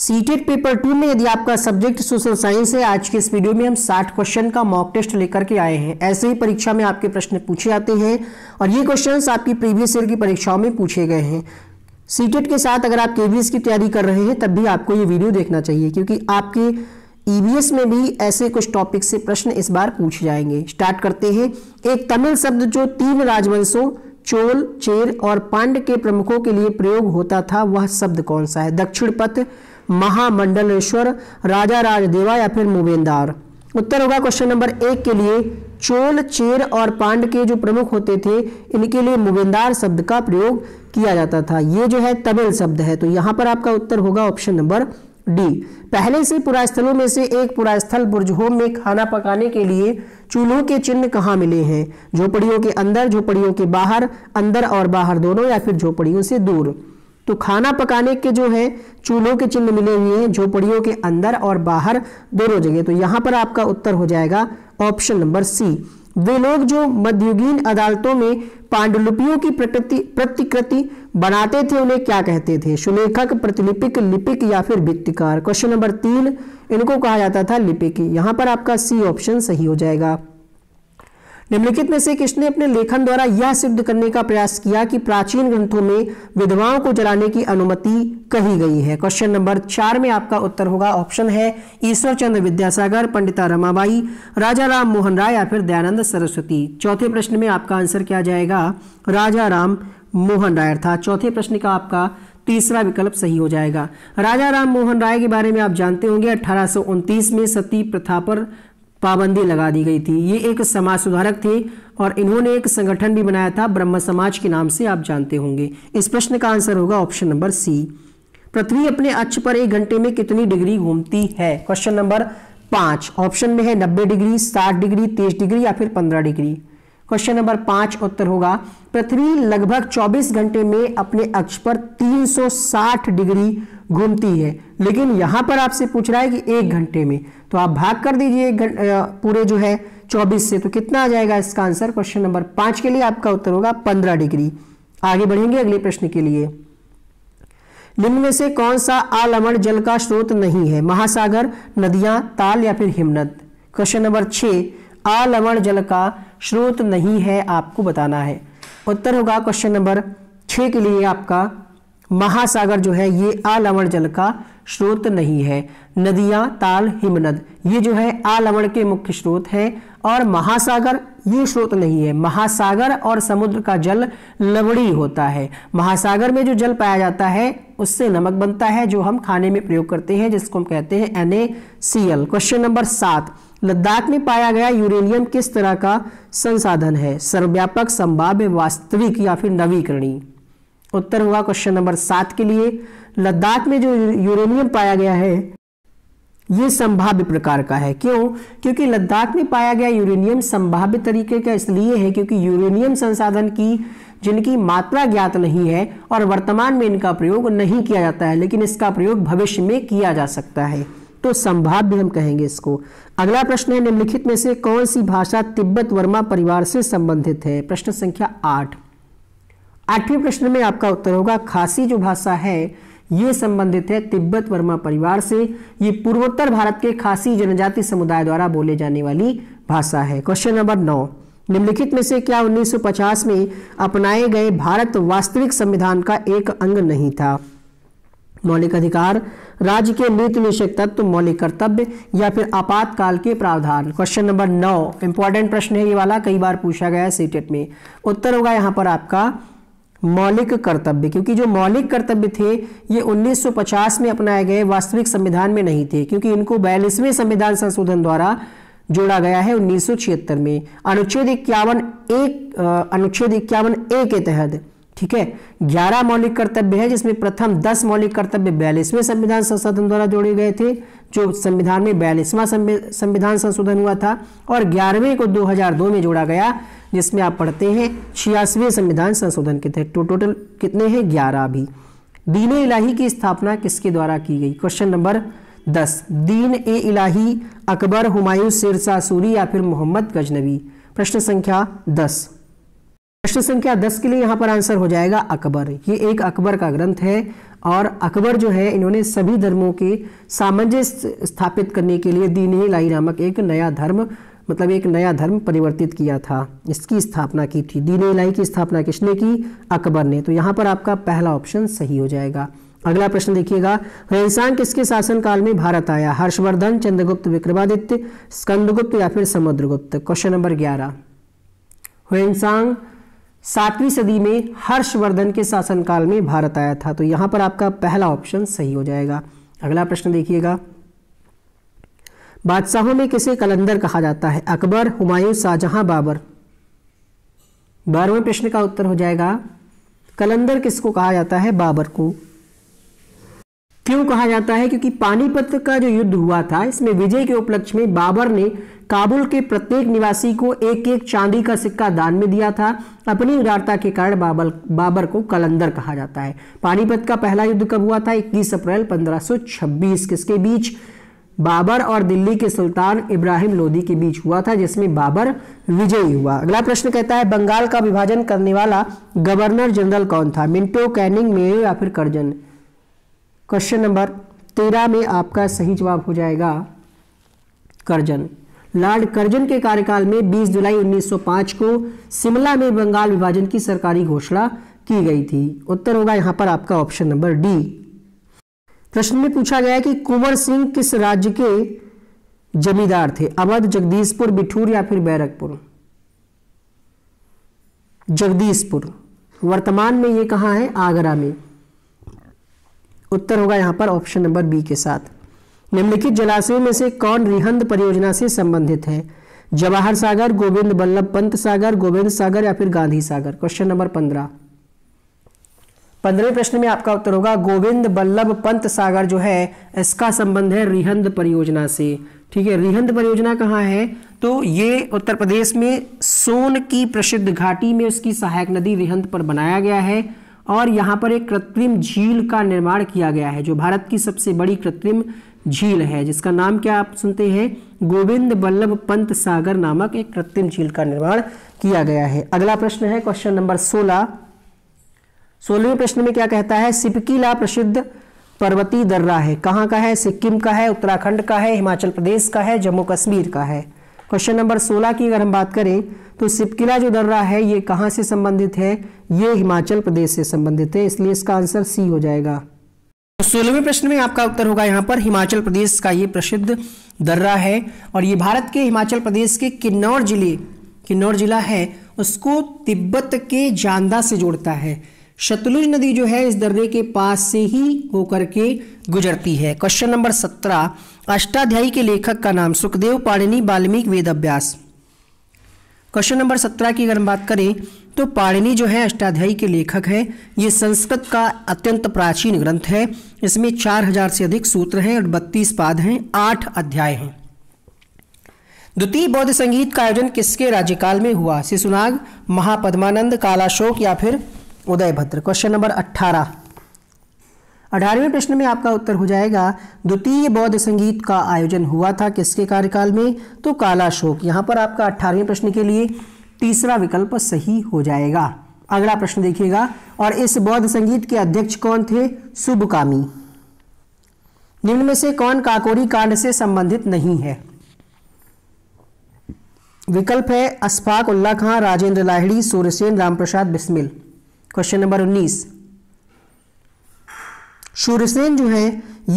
CTET paper two में यदि आपका सब्जेक्ट सोशल साइंस है आज के इस वीडियो में हम 60 क्वेश्चन का मॉक टेस्ट लेकर के आए हैं ऐसे ही परीक्षा में आपके प्रश्न पूछे आते हैं और ये क्वेश्चंस आपकी प्रीवियस ईयर की परीक्षाओं में पूछे गए हैं सीटेट के साथ अगर आप केवीएस की तैयारी कर रहे हैं तब भी आपको ये वीडियो देखना चाहिए क्योंकि आपके ईवीएस e में भी ऐसे कुछ टॉपिक से प्रश्न इस बार पूछे जाएंगे स्टार्ट करते हैं एक तमिल शब्द जो तीन राजवंशों चोल चेर और पांड के प्रमुखों के लिए प्रयोग होता था वह शब्द कौन सा है दक्षिण पथ महामंडलेश्वर राजा राजदेवा या फिर मुबेंदार उत्तर होगा क्वेश्चन नंबर एक के लिए चोल चेर और पांड के जो प्रमुख होते थे इनके लिए मुबेंदार शब्द का प्रयोग किया जाता था ये जो है तमिल शब्द है तो यहां पर आपका उत्तर होगा ऑप्शन नंबर डी पहले से पुरास्थलों में से एक पुरास्थल बुर्जहोम में खाना पकाने के लिए चूल्हों के चिन्ह कहाँ मिले हैं झोपड़ियों के अंदर झोपड़ियों के बाहर अंदर और बाहर दोनों या फिर झोपड़ियों से दूर तो खाना पकाने के जो है चूल्हों के चिन्ह मिले हुए हैं झोपड़ियों के अंदर और बाहर दोनों जगह तो यहां पर आपका उत्तर हो जाएगा ऑप्शन नंबर सी वे लोग जो मध्युगीन अदालतों में पांडुलिपियों की प्रकृति प्रतिकृति बनाते थे उन्हें क्या कहते थे सुलेखक प्रतिलिपिक लिपिक या फिर वित्तकार क्वेश्चन नंबर तीन इनको कहा जाता था लिपिक यहां पर आपका सी ऑप्शन सही हो जाएगा निम्नलिखित में से किसने अपने लेखन द्वारा यह सिद्ध करने का प्रयास किया कि प्राचीन ग्रंथों में विधवाओं को जलाने की अनुमति कही गई है क्वेश्चन नंबर चार में आपका उत्तर होगा ऑप्शन है ईश्वर चंद्र विद्यासागर पंडिता रमाबाई राजा राम मोहन राय या फिर दयानंद सरस्वती चौथे प्रश्न में आपका आंसर क्या जाएगा राजा राम मोहन राय था चौथे प्रश्न का आपका तीसरा विकल्प सही हो जाएगा राजा राम मोहन राय के बारे में आप जानते होंगे अठारह में सती प्रथा पर पाबंदी लगा दी गई थी ये एक समाज सुधारक थे और इन्होंने एक संगठन भी बनाया था ब्रह्म समाज के नाम से आप जानते होंगे इस प्रश्न का आंसर होगा ऑप्शन नंबर सी पृथ्वी अपने अक्ष पर एक घंटे में कितनी डिग्री घूमती है क्वेश्चन नंबर पांच ऑप्शन में है नब्बे डिग्री साठ डिग्री तीस डिग्री या फिर पंद्रह डिग्री क्वेश्चन नंबर पांच उत्तर होगा पृथ्वी लगभग 24 घंटे में अपने अक्ष पर 360 डिग्री घूमती है लेकिन यहां पर आपसे पूछ रहा है कि एक घंटे में तो आप भाग कर दीजिए पूरे जो है 24 से तो कितना आ जाएगा इसका आंसर क्वेश्चन नंबर पांच के लिए आपका उत्तर होगा 15 डिग्री आगे बढ़ेंगे अगले प्रश्न के लिए निम्न में से कौन सा आलमण जल का स्रोत नहीं है महासागर नदियां ताल या फिर हिमनद क्वेश्चन नंबर छह हा लवण जल का स्रोत नहीं है आपको बताना है उत्तर होगा क्वेश्चन नंबर छः के लिए आपका महासागर जो है ये आलवण जल का स्रोत नहीं है नदियां ताल हिमनद ये जो है आलवण के मुख्य स्रोत है और महासागर ये स्रोत नहीं है महासागर और समुद्र का जल लवड़ी होता है महासागर में जो जल पाया जाता है उससे नमक बनता है जो हम खाने में प्रयोग करते हैं जिसको हम कहते हैं एन क्वेश्चन नंबर सात लद्दाख में पाया गया यूरेनियम किस तरह का संसाधन है सर्वव्यापक संभाव्य वास्तविक या फिर नवीकरणीय उत्तर हुआ क्वेश्चन नंबर सात के लिए लद्दाख में जो यूरेनियम पाया गया है ये संभाव्य प्रकार का है क्यों क्योंकि लद्दाख में पाया गया यूरेनियम संभाव्य तरीके का इसलिए है क्योंकि यूरेनियम संसाधन की जिनकी मात्रा ज्ञात नहीं है और वर्तमान में इनका प्रयोग नहीं किया जाता है लेकिन इसका प्रयोग भविष्य में किया जा सकता है तो संभाव्य हम कहेंगे इसको अगला प्रश्न है निम्नलिखित में से कौन सी भाषा तिब्बत वर्मा परिवार से संबंधित है प्रश्न संख्या आठ आठवें प्रश्न में आपका उत्तर होगा खासी जो भाषा है ये संबंधित है तिब्बत वर्मा परिवार से ये पूर्वोत्तर भारत के खासी जनजाति समुदाय द्वारा बोले जाने वाली भाषा है क्वेश्चन नंबर नौ निम्नलिखित में से क्या 1950 में अपनाए गए भारत वास्तविक संविधान का एक अंग नहीं था मौलिक अधिकार राज्य के नीति निषेक तत्व मौलिक कर्तव्य या फिर आपातकाल के प्रावधान क्वेश्चन नंबर नौ इंपॉर्टेंट प्रश्न है ये वाला कई बार पूछा गया है सीटेट में उत्तर होगा यहाँ पर आपका मौलिक कर्तव्य क्योंकि जो मौलिक कर्तव्य थे ये 1950 में अपनाए गए वास्तविक संविधान में नहीं थे क्योंकि इनको बयालीसवें संविधान संशोधन द्वारा जोड़ा गया है उन्नीस में अनुच्छेद इक्यावन एक अनुच्छेद इक्यावन ए के तहत ठीक है ग्यारह मौलिक कर्तव्य है जिसमें प्रथम दस मौलिक कर्तव्य बयालीसवें संविधान संशोधन द्वारा जोड़े गए थे जो संविधान में बयालीसवां संविधान संशोधन हुआ था और ग्यारहवें को 2002 में जोड़ा गया जिसमें आप पढ़ते हैं छियासवें संविधान संशोधन के तहत टोटल तो कितने हैं ग्यारह अभी दीन इलाही की स्थापना किसके द्वारा की गई क्वेश्चन नंबर दस दीन ए इलाही अकबर हुमायूं सिरसा सूरी या फिर मोहम्मद गजनबी प्रश्न संख्या दस प्रश्न संख्या दस के लिए यहां पर आंसर हो जाएगा अकबर ये एक अकबर का ग्रंथ है और अकबर जो है इन्होंने सभी धर्मों के सामंजस्य स्थापित करने के लिए दीन ही लाई नामक एक नया धर्म मतलब एक नया धर्म परिवर्तित किया था इसकी स्थापना की थी दीन इलाई की स्थापना किसने की अकबर ने तो यहाँ पर आपका पहला ऑप्शन सही हो जाएगा अगला प्रश्न देखिएगा रेंसांग किसके शासनकाल में भारत आया हर्षवर्धन चंद्रगुप्त विक्रमादित्य स्कंदगुप्त या फिर समुद्रगुप्त क्वेश्चन नंबर ग्यारह सातवीं सदी में हर्षवर्धन के शासनकाल में भारत आया था तो यहां पर आपका पहला ऑप्शन सही हो जाएगा अगला प्रश्न देखिएगा बादशाहों में किसे कलंदर कहा जाता है अकबर हुमायूं शाहजहां बाबर बारहवें प्रश्न का उत्तर हो जाएगा कलंदर किसको कहा जाता है बाबर को क्यों कहा जाता है क्योंकि पानीपत का जो युद्ध हुआ था इसमें विजय के उपलक्ष्य में बाबर ने काबुल के प्रत्येक निवासी को एक एक चांदी का सिक्का दान में दिया था अपनी उदारता के कारण बाबर बाबर को कलंदर कहा जाता है पानीपत का पहला युद्ध कब हुआ था 21 अप्रैल 1526 किसके बीच बाबर और दिल्ली के सुल्तान इब्राहिम लोदी के बीच हुआ था जिसमें बाबर विजयी हुआ अगला प्रश्न कहता है बंगाल का विभाजन करने वाला गवर्नर जनरल कौन था मिंटो कैनिंग मेयो या फिर करजन क्वेश्चन नंबर तेरह में आपका सही जवाब हो जाएगा करजन लॉर्ड करजन के कार्यकाल में 20 जुलाई 1905 को शिमला में बंगाल विभाजन की सरकारी घोषणा की गई थी उत्तर होगा यहां पर आपका ऑप्शन नंबर डी प्रश्न में पूछा गया कि कुंवर सिंह किस राज्य के जमींदार थे अवध जगदीशपुर बिठूर या फिर बैरकपुर जगदीशपुर वर्तमान में ये कहा है आगरा में उत्तर होगा यहाँ पर ऑप्शन नंबर बी के साथ निम्नलिखित जलाशयों में से कौन रिहंद परियोजना से संबंधित है जवाहर सागर गोविंद बल्लभ पंत सागर गोविंद सागर या फिर गांधी सागर क्वेश्चन नंबर पंद्रह पंद्रह प्रश्न में आपका उत्तर होगा गोविंद बल्लभ पंत सागर जो है इसका संबंध है रिहंद परियोजना से ठीक है रिहंद परियोजना कहाँ है तो ये उत्तर प्रदेश में सोन की प्रसिद्ध घाटी में उसकी सहायक नदी रिहंद पर बनाया गया है और यहाँ पर एक कृत्रिम झील का निर्माण किया गया है जो भारत की सबसे बड़ी कृत्रिम झील है जिसका नाम क्या आप सुनते हैं गोविंद वल्लभ पंत सागर नामक एक कृत्रिम झील का निर्माण किया गया है अगला प्रश्न है क्वेश्चन नंबर सोलह सोलहवें प्रश्न में क्या कहता है सिपकीला प्रसिद्ध पर्वती दर्रा है कहाँ का है सिक्किम का है उत्तराखंड का है हिमाचल प्रदेश का है जम्मू कश्मीर का है क्वेश्चन नंबर 16 की अगर हम बात करें तो सिपकिला जो दर्रा है ये कहाँ से संबंधित है ये हिमाचल प्रदेश से संबंधित है इसलिए इसका आंसर सी हो जाएगा तो सोलहवें प्रश्न में आपका उत्तर होगा यहाँ पर हिमाचल प्रदेश का ये प्रसिद्ध दर्रा है और ये भारत के हिमाचल प्रदेश के किन्नौर जिले किन्नौर जिला है उसको तिब्बत के जानदा से जोड़ता है शतलुज नदी जो है इस दर्रे के पास से ही होकर के गुजरती है क्वेश्चन नंबर सत्रह अष्टाध्यायी के लेखक का नाम सुखदेव पाणिनी वाल्मीकि वेद अभ्यास क्वेश्चन नंबर सत्रह की अगर हम बात करें तो पाणिनी जो है अष्टाध्यायी के लेखक हैं ये संस्कृत का अत्यंत प्राचीन ग्रंथ है इसमें चार हजार से अधिक सूत्र हैं और बत्तीस पाद हैं आठ अध्याय हैं द्वितीय बौद्ध संगीत का आयोजन किसके राज्यकाल में हुआ शिशुनाग महापद्मानंद कालाशोक या फिर उदय भद्र क्वेश्चन नंबर अट्ठारह अठारहवें प्रश्न में आपका उत्तर हो जाएगा द्वितीय बौद्ध संगीत का आयोजन हुआ था किसके कार्यकाल में तो काला शोक यहां पर आपका अठारहवें प्रश्न के लिए तीसरा विकल्प सही हो जाएगा अगला प्रश्न देखिएगा और इस बौद्ध संगीत के अध्यक्ष कौन थे शुभकामी निम्न में से कौन काकोरी कांड से संबंधित नहीं है विकल्प है अस्फाक उल्ला खां राजेंद्र लाहिड़ी सूर्यसेन रामप्रसाद बिस्मिल क्वेश्चन नंबर उन्नीस सूर्यसेन जो है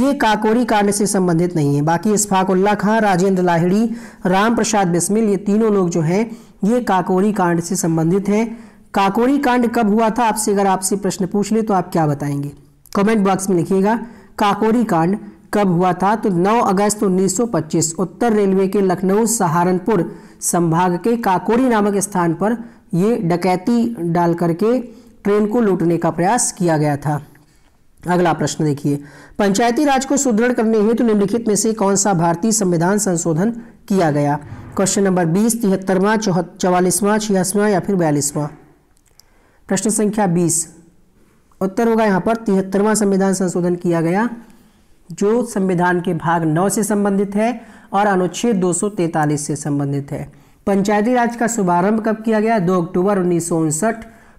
ये काकोरी कांड से संबंधित नहीं है बाकी इसफाकुल्ला खां राजेंद्र लाहिड़ी राम प्रसाद बिस्मिल ये तीनों लोग जो हैं ये काकोरी कांड से संबंधित हैं काकोरी कांड कब हुआ था आपसे अगर आपसे प्रश्न पूछ ले तो आप क्या बताएंगे कमेंट बॉक्स में लिखिएगा काकोरी कांड कब हुआ था तो 9 अगस्त 1925 उत्तर रेलवे के लखनऊ सहारनपुर संभाग के काकोरी नामक स्थान पर ये डकैती डाल करके ट्रेन को लूटने का प्रयास किया गया था अगला प्रश्न देखिए पंचायती राज को सुदृढ़ करने हेतु निम्नलिखित में से कौन सा भारतीय संविधान संशोधन किया गया क्वेश्चन नंबर बीस तिहत्तरवा चौवालीसवां छियासवां या फिर बयालीसवां प्रश्न संख्या बीस उत्तर होगा यहाँ पर तिहत्तरवा संविधान संशोधन किया गया जो संविधान के भाग नौ से संबंधित है और अनुच्छेद दो से संबंधित है पंचायती राज का शुभारंभ कब किया गया दो अक्टूबर उन्नीस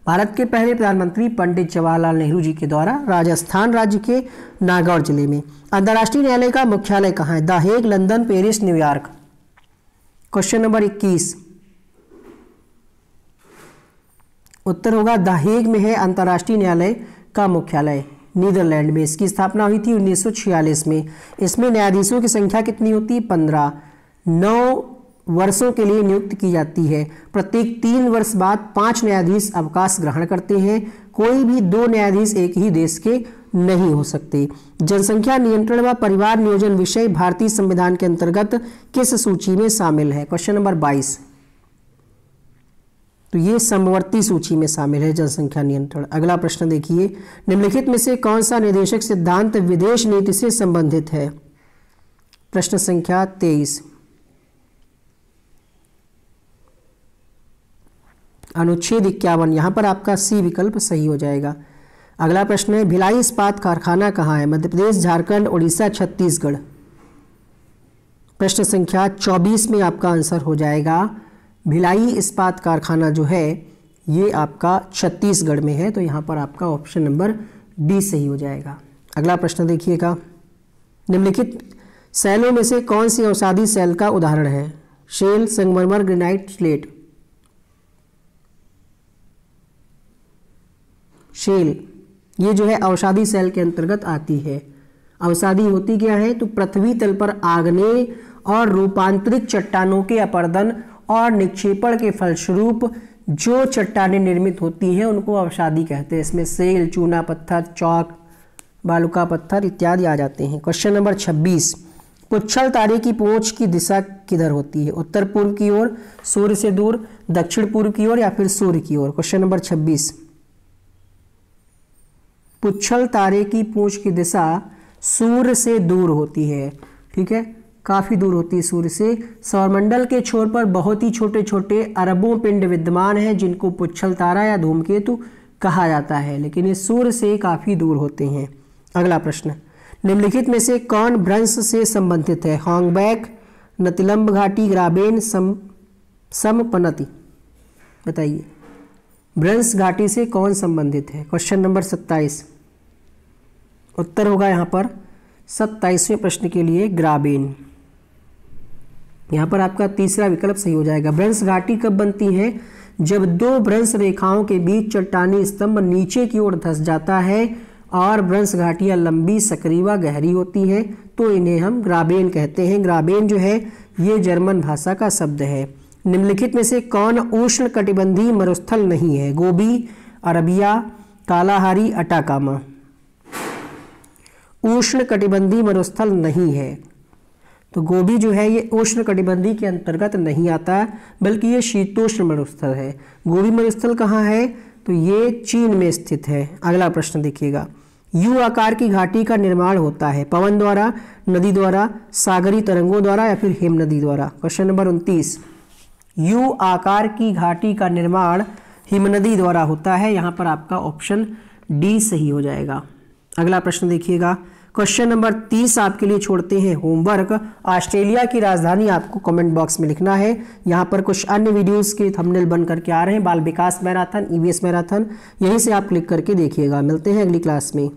भारत के पहले प्रधानमंत्री पंडित जवाहरलाल नेहरू जी के द्वारा राजस्थान राज्य के नागौर जिले में अंतर्राष्ट्रीय न्यायालय का मुख्यालय कहाँ है the Hague London Paris New York question number इक्कीस उत्तर होगा द हेग में है अंतर्राष्ट्रीय न्यायालय का मुख्यालय नीदरलैंड में इसकी स्थापना हुई थी 1946 में इसमें न्यायाधीशों की संख्या कितनी होती है पंद्रह नौ वर्षों के लिए नियुक्त की जाती है प्रत्येक तीन वर्ष बाद पांच न्यायाधीश अवकाश ग्रहण करते हैं कोई भी दो न्यायाधीश एक ही देश के नहीं हो सकते जनसंख्या नियंत्रण व परिवार नियोजन विषय भारतीय संविधान के अंतर्गत किस सूची में शामिल है क्वेश्चन नंबर बाईस तो ये समवर्ती सूची में शामिल है जनसंख्या नियंत्रण अगला प्रश्न देखिए निम्नलिखित में से कौन सा निदेशक सिद्धांत विदेश नीति से संबंधित है प्रश्न संख्या तेईस अनुच्छेद इक्यावन यहाँ पर आपका सी विकल्प सही हो जाएगा अगला प्रश्न है भिलाई इस्पात कारखाना कहाँ है मध्य प्रदेश झारखंड उड़ीसा छत्तीसगढ़ प्रश्न संख्या 24 में आपका आंसर हो जाएगा भिलाई इस्पात कारखाना जो है ये आपका छत्तीसगढ़ में है तो यहाँ पर आपका ऑप्शन नंबर बी सही हो जाएगा अगला प्रश्न देखिएगा निम्नलिखित सेलों में से कौन सी औषाधि सेल का उदाहरण है शेल संगमरमर ग्रेनाइट स्लेट शेल ये जो है अवसादी सेल के अंतर्गत आती है अवसादी होती क्या है तो पृथ्वी तल पर आगने और रूपांतरित चट्टानों के अपर्दन और निक्षेपण के फलस्वरूप जो चट्टानें निर्मित होती हैं उनको अवसादी कहते हैं इसमें सेल चूना पत्थर चौक बालुका पत्थर इत्यादि आ जाते हैं क्वेश्चन नंबर छब्बीस पुच्छल तारे की पोछ की दिशा किधर होती है उत्तर पूर्व की ओर सूर्य से दूर दक्षिण पूर्व की ओर या फिर सूर्य की ओर क्वेश्चन नंबर छब्बीस पुच्छल तारे की पूंछ की दिशा सूर्य से दूर होती है ठीक है काफ़ी दूर होती है सूर्य से सौरमंडल के छोर पर बहुत ही छोटे छोटे अरबों पिंड विद्यमान हैं जिनको पुच्छल तारा या धूमकेतु कहा जाता है लेकिन ये सूर्य से काफ़ी दूर होते हैं अगला प्रश्न निम्नलिखित में से कौन भ्रंश से संबंधित है हॉन्गबैक नतिलंब घाटी ग्राबेन सम समपनति बताइए ब्रंस घाटी से कौन संबंधित है क्वेश्चन नंबर सत्ताईस उत्तर होगा यहाँ पर सत्ताईसवें प्रश्न के लिए ग्राबीन यहाँ पर आपका तीसरा विकल्प सही हो जाएगा ब्रंस घाटी कब बनती है जब दो भ्रंश रेखाओं के बीच चट्टानी स्तंभ नीचे की ओर धस जाता है और ब्रंस घाटियाँ लंबी सक्रिय गहरी होती हैं तो इन्हें हम ग्राबेन कहते हैं ग्राबेन जो है ये जर्मन भाषा का शब्द है निम्नलिखित में से कौन उष्ण कटिबंधीय मरुस्थल नहीं है गोभी अरबिया कालाहारी अटाकामा उष्ण कटिबंधीय मरुस्थल नहीं है तो गोभी जो है ये उष्ण कटिबंधी के अंतर्गत नहीं आता बल्कि ये शीतोष्ण मरुस्थल है गोभी मरुस्थल कहाँ है तो ये चीन में स्थित है अगला प्रश्न देखिएगा यू आकार की घाटी का निर्माण होता है पवन द्वारा नदी द्वारा सागरी तरंगों द्वारा या फिर हेम नदी द्वारा क्वेश्चन नंबर उनतीस यू आकार की घाटी का निर्माण हिमनदी द्वारा होता है यहाँ पर आपका ऑप्शन डी सही हो जाएगा अगला प्रश्न देखिएगा क्वेश्चन नंबर तीस आपके लिए छोड़ते हैं होमवर्क ऑस्ट्रेलिया की राजधानी आपको कमेंट बॉक्स में लिखना है यहाँ पर कुछ अन्य वीडियोस के थंबनेल बन करके आ रहे हैं बाल विकास मैराथन ईवीएस e मैराथन यहीं से आप क्लिक करके देखिएगा मिलते हैं अगली क्लास में